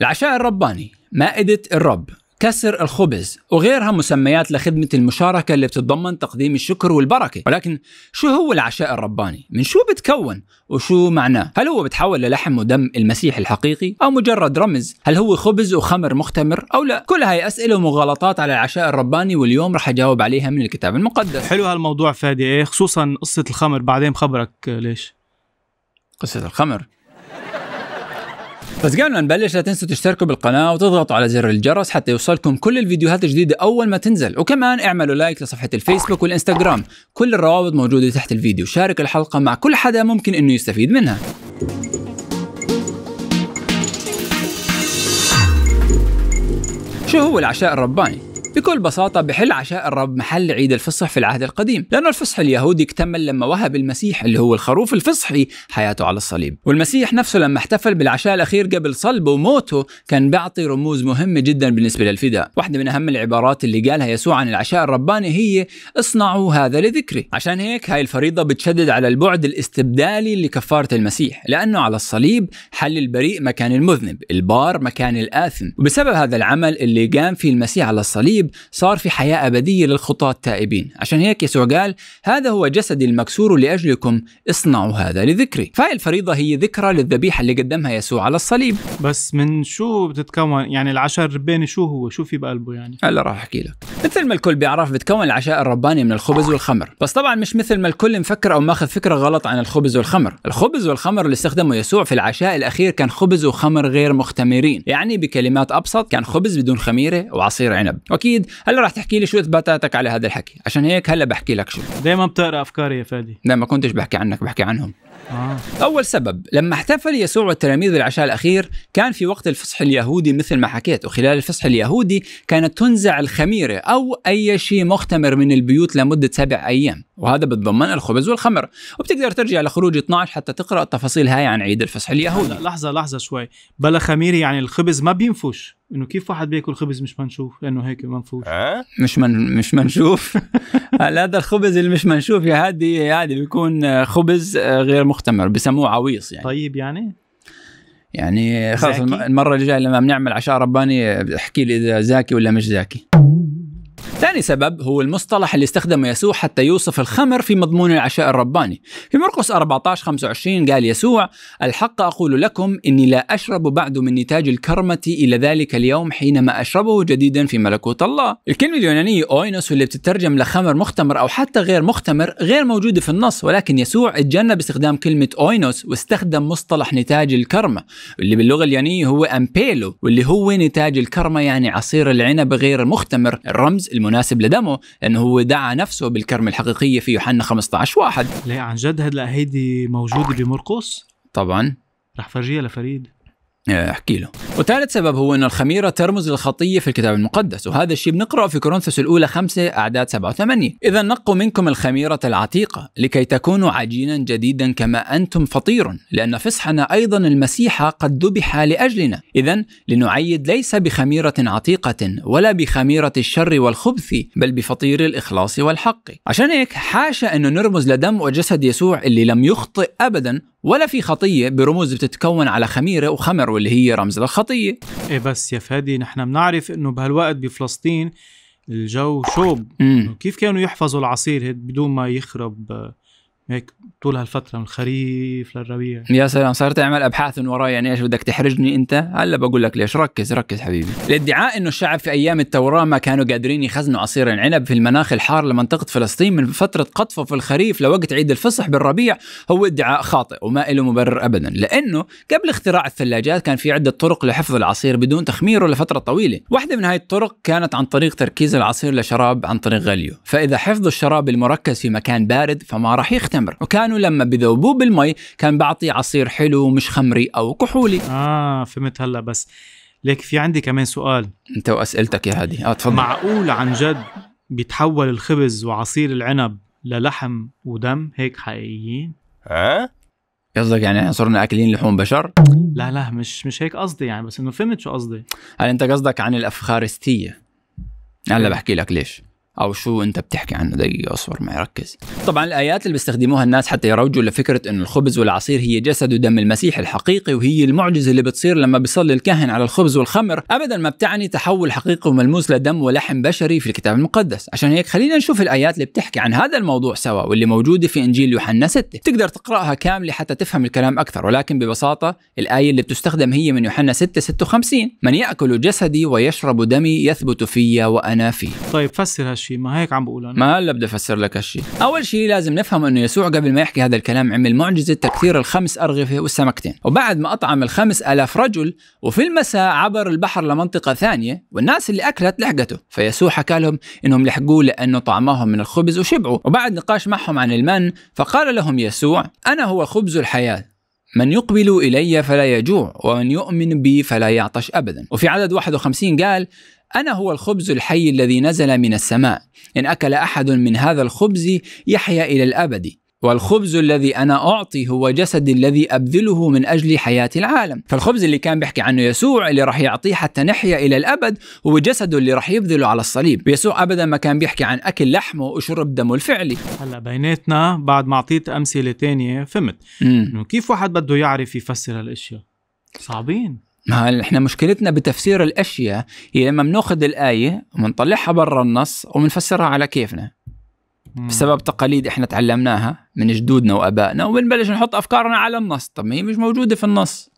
العشاء الرباني مائدة الرب كسر الخبز وغيرها مسميات لخدمة المشاركة اللي بتتضمن تقديم الشكر والبركة ولكن شو هو العشاء الرباني؟ من شو بتكون؟ وشو معناه؟ هل هو بتحول للحم ودم المسيح الحقيقي؟ أو مجرد رمز؟ هل هو خبز وخمر مختمر أو لا؟ كل هاي أسئلة ومغالطات على العشاء الرباني واليوم رح أجاوب عليها من الكتاب المقدس حلو هالموضوع فادي إيه خصوصا قصة الخمر بعدين خبرك ليش؟ قصة الخمر بس قبل ما نبلش لا تنسوا تشتركوا بالقناة وتضغطوا على زر الجرس حتى يوصلكم كل الفيديوهات الجديدة أول ما تنزل وكمان اعملوا لايك لصفحة الفيسبوك والإنستغرام كل الروابط موجودة تحت الفيديو شارك الحلقة مع كل حدا ممكن أنه يستفيد منها شو هو العشاء الرباني؟ بكل بساطة بحل عشاء الرب محل عيد الفصح في العهد القديم لأن الفصح اليهودي اكتمل لما وهب المسيح اللي هو الخروف الفصحي حياته على الصليب والمسيح نفسه لما احتفل بالعشاء الأخير قبل صلبه وموته كان بيعطي رموز مهمة جدا بالنسبة للفداء واحدة من أهم العبارات اللي قالها يسوع عن العشاء الرباني هي اصنعوا هذا لذكري عشان هيك هاي الفريضة بتشدد على البعد الاستبدالي لكفارة المسيح لأنه على الصليب حل البريء مكان المذنب البار مكان الآثم وبسبب هذا العمل اللي قام فيه المسيح على الصليب الصليب صار في حياة أبدية للخطاة التائبين عشان هيك يسوع قال هذا هو جسدي المكسور لأجلكم اصنعوا هذا لذكري فهي الفريضة هي ذكرى للذبيحة اللي قدمها يسوع على الصليب بس من شو بتتكون يعني العشاء الرباني شو هو شو في بقلبه يعني هلا راح أحكي لك مثل ما الكل بيعرف بتكون العشاء الرباني من الخبز والخمر بس طبعا مش مثل ما الكل مفكر أو ماخذ فكرة غلط عن الخبز والخمر الخبز والخمر اللي استخدمه يسوع في العشاء الأخير كان خبز وخمر غير مختمرين يعني بكلمات أبسط كان خبز بدون خميرة وعصير عنب وأكيد اكيد هلا رح تحكي لي شو اثباتاتك على هذا الحكي عشان هيك هلا بحكي لك شو دائما بتقرا افكاري يا فادي لا ما كنتش بحكي عنك بحكي عنهم آه. أول سبب لما احتفل يسوع والتلاميذ بالعشاء الأخير كان في وقت الفصح اليهودي مثل ما حكيت وخلال الفصح اليهودي كانت تنزع الخميرة أو أي شيء مختمر من البيوت لمدة سبع أيام وهذا بتضمن الخبز والخمر وبتقدر ترجع لخروج 12 حتى تقرأ التفاصيل هاي عن عيد الفصح اليهودي لحظة لحظة شوي بلا خميرة يعني الخبز ما بينفش انه كيف واحد بياكل خبز مش منشوف لانه هيك منفوش أه؟ مش من مش منشوف هذا الخبز اللي مش منشوف يا هادي هادي بيكون خبز غير مختمر بسموه عويص يعني طيب يعني يعني زاكي؟ المره الجايه لما بنعمل عشاء رباني احكي لي اذا زاكي ولا مش زاكي ثاني سبب هو المصطلح اللي استخدمه يسوع حتى يوصف الخمر في مضمون العشاء الرباني في مرقس 14 25 قال يسوع الحق أقول لكم إني لا أشرب بعد من نتاج الكرمة إلى ذلك اليوم حينما أشربه جديدا في ملكوت الله الكلمة اليونانية أوينوس واللي بتترجم لخمر مختمر أو حتى غير مختمر غير موجودة في النص ولكن يسوع اتجنب استخدام كلمة أوينوس واستخدم مصطلح نتاج الكرمة اللي باللغة اليونانية هو أمبيلو واللي هو نتاج الكرمة يعني عصير العنب غير المختمر الرمز المناسب المناسب لدمه لانه هو دعا نفسه بالكرمه الحقيقيه في يوحنا 15 واحد ليه عن جد هلا هيدي موجوده بمرقص؟ طبعا رح فرجيها لفريد آه، احكي له وثالث سبب هو أن الخميرة ترمز للخطية في الكتاب المقدس وهذا الشيء بنقرأه في كورنثوس الأولى 5 أعداد 7 و 8 إذا نقوا منكم الخميرة العتيقة لكي تكونوا عجينا جديدا كما أنتم فطير لأن فصحنا أيضا المسيح قد ذبح لأجلنا إذا لنعيد ليس بخميرة عتيقة ولا بخميرة الشر والخبث بل بفطير الإخلاص والحق عشان هيك حاشا أنه نرمز لدم وجسد يسوع اللي لم يخطئ أبدا ولا في خطية برموز بتتكون على خميرة وخمر واللي هي رمز للخطية إيه بس يا فادي نحن بنعرف إنه بهالوقت بفلسطين الجو شوب كيف كانوا يحفظوا العصير بدون ما يخرب هيك طول هالفتره من الخريف للربيع يا سلام صرت اعمل ابحاث من وراي يعني ايش بدك تحرجني انت هلا بقول لك ليش ركز ركز حبيبي الادعاء انه الشعب في ايام التوراه ما كانوا قادرين يخزنوا عصير العنب في المناخ الحار لمنطقه فلسطين من فتره قطفه في الخريف لوقت عيد الفصح بالربيع هو ادعاء خاطئ وما له مبرر ابدا لانه قبل اختراع الثلاجات كان في عده طرق لحفظ العصير بدون تخميره لفتره طويله واحده من هاي الطرق كانت عن طريق تركيز العصير لشراب عن طريق غليه فاذا حفظ الشراب المركز في مكان بارد فما راح تمر وكانوا لما بذوبوه بالمي كان بعطي عصير حلو مش خمري أو كحولي آه فهمت هلأ بس ليك في عندي كمان سؤال انت واسئلتك يا هادي اه تفضل معقول عن جد بيتحول الخبز وعصير العنب للحم ودم هيك حقيقيين؟ ها؟ قصدك يعني صرنا اكلين لحوم بشر؟ لا لا مش مش هيك قصدي يعني بس انه فهمت شو قصدي هل انت قصدك عن الافخارستيه؟ هلا إيه. بحكي لك ليش او شو انت بتحكي عنه دقيقه اصبر معي ركز طبعا الايات اللي بيستخدموها الناس حتى يروجوا لفكره ان الخبز والعصير هي جسد ودم المسيح الحقيقي وهي المعجزه اللي بتصير لما بيصلي الكاهن على الخبز والخمر ابدا ما بتعني تحول حقيقي وملموس لدم ولحم بشري في الكتاب المقدس عشان هيك خلينا نشوف الايات اللي بتحكي عن هذا الموضوع سوا واللي موجوده في انجيل يوحنا 6 تقدر تقراها كامله حتى تفهم الكلام اكثر ولكن ببساطه الايه اللي بتستخدم هي من يوحنا 6 56 من ياكل جسدي ويشرب دمي يثبت في وانا فيه طيب فسر هالشيء ما هيك عم بقول انا ما هلا بدي افسر لك هالشيء اول شيء لازم نفهم انه يسوع قبل ما يحكي هذا الكلام عمل معجزه تكثير الخمس ارغفه والسمكتين وبعد ما اطعم الخمس ألاف رجل وفي المساء عبر البحر لمنطقه ثانيه والناس اللي اكلت لحقته فيسوع حكى لهم انهم لحقوه لانه طعمهم من الخبز وشبعوا وبعد نقاش معهم عن المن فقال لهم يسوع انا هو خبز الحياه من يقبل إلي فلا يجوع ومن يؤمن بي فلا يعطش أبدا وفي عدد 51 قال أنا هو الخبز الحي الذي نزل من السماء إن أكل أحد من هذا الخبز يحيا إلى الأبد والخبز الذي أنا أعطي هو جسدي الذي أبذله من أجل حياة العالم فالخبز اللي كان بيحكي عنه يسوع اللي راح يعطيه حتى نحيا إلى الأبد هو جسده اللي راح يبذله على الصليب يسوع أبدا ما كان بيحكي عن أكل لحمه وشرب دمه الفعلي هلا بيناتنا بعد ما أعطيت أمثلة تانية فهمت إنه كيف واحد بده يعرف يفسر هالأشياء صعبين ما احنا مشكلتنا بتفسير الاشياء هي لما بناخذ الايه وبنطلعها برا النص وبنفسرها على كيفنا مم. بسبب تقاليد احنا تعلمناها من جدودنا وابائنا وبنبلش نحط افكارنا على النص طب ما هي مش موجوده في النص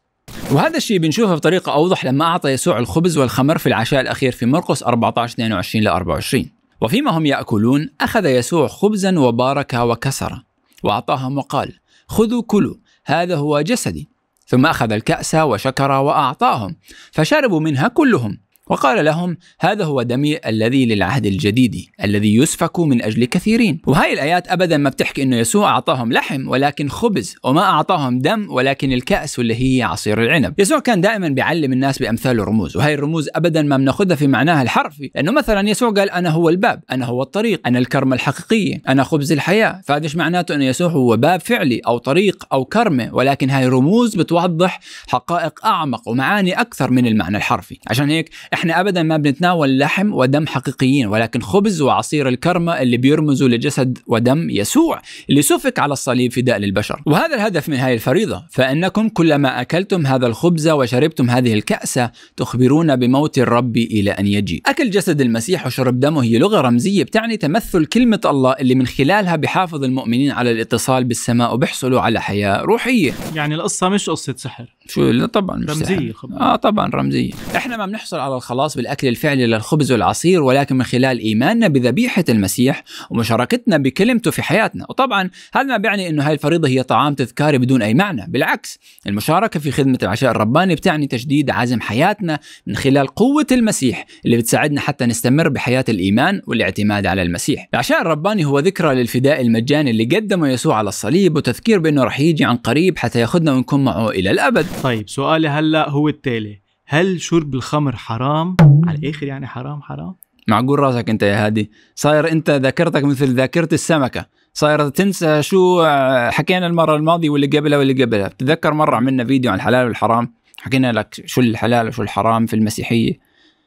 وهذا الشيء بنشوفه بطريقه اوضح لما اعطى يسوع الخبز والخمر في العشاء الاخير في مرقس 14 22 ل 24 وفيما هم ياكلون اخذ يسوع خبزا وبارك وكسره واعطاهم وقال خذوا كلوا هذا هو جسدي ثم أخذ الكأس وشكر وأعطاهم فشربوا منها كلهم وقال لهم هذا هو دمي الذي للعهد الجديد الذي يسفك من أجل كثيرين وهاي الآيات أبدا ما بتحكي أنه يسوع أعطاهم لحم ولكن خبز وما أعطاهم دم ولكن الكأس واللي هي عصير العنب يسوع كان دائما بيعلم الناس بأمثال الرموز وهي الرموز أبدا ما بناخذها في معناها الحرفي لأنه مثلا يسوع قال أنا هو الباب أنا هو الطريق أنا الكرمة الحقيقية أنا خبز الحياة فهذا معناته أنه يسوع هو باب فعلي أو طريق أو كرمة ولكن هاي رموز بتوضح حقائق أعمق ومعاني أكثر من المعنى الحرفي عشان هيك احنا ابدا ما بنتناول لحم ودم حقيقيين ولكن خبز وعصير الكرمة اللي بيرمزوا لجسد ودم يسوع اللي سفك على الصليب فداء للبشر وهذا الهدف من هذه الفريضة فإنكم كلما أكلتم هذا الخبز وشربتم هذه الكأسة تخبرون بموت الرب إلى أن يجي أكل جسد المسيح وشرب دمه هي لغة رمزية بتعني تمثل كلمة الله اللي من خلالها بحافظ المؤمنين على الاتصال بالسماء وبيحصلوا على حياة روحية يعني القصة مش قصة سحر شو لا طبعا مش رمزية سحر. اه طبعا رمزية احنا ما بنحصل على الخلاص بالأكل الفعلي للخبز والعصير ولكن من خلال إيماننا بذبيحة المسيح ومشاركتنا بكلمته في حياتنا وطبعا هذا ما بيعني أنه هاي الفريضة هي طعام تذكاري بدون أي معنى بالعكس المشاركة في خدمة العشاء الرباني بتعني تجديد عزم حياتنا من خلال قوة المسيح اللي بتساعدنا حتى نستمر بحياة الإيمان والاعتماد على المسيح العشاء الرباني هو ذكرى للفداء المجاني اللي قدمه يسوع على الصليب وتذكير بأنه رح يجي عن قريب حتى ياخذنا ونكون معه إلى الأبد طيب سؤالي هلأ هو التالي هل شرب الخمر حرام على الاخر يعني حرام حرام معقول راسك انت يا هادي صاير انت ذاكرتك مثل ذاكره السمكه صاير تنسى شو حكينا المره الماضيه واللي قبلها واللي قبلها تذكر مره عملنا فيديو عن الحلال والحرام حكينا لك شو الحلال وشو الحرام في المسيحيه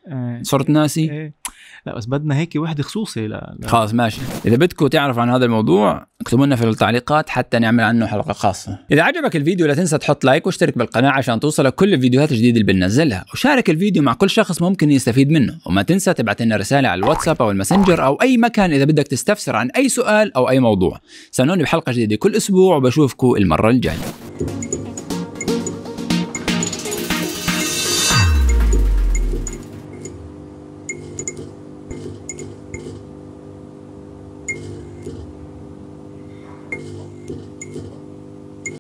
آه. صرت ناسي إيه. لا بس بدنا هيك وحده خصوصي لا, لا. خلاص ماشي اذا بدكم تعرفوا عن هذا الموضوع اكتبوا لنا في التعليقات حتى نعمل عنه حلقه خاصه اذا عجبك الفيديو لا تنسى تحط لايك واشترك بالقناه عشان توصلك كل الفيديوهات الجديده اللي بننزلها وشارك الفيديو مع كل شخص ممكن يستفيد منه وما تنسى تبعت لنا رساله على الواتساب او الماسنجر او اي مكان اذا بدك تستفسر عن اي سؤال او اي موضوع سنوني بحلقه جديده كل اسبوع وبشوفكم المره الجايه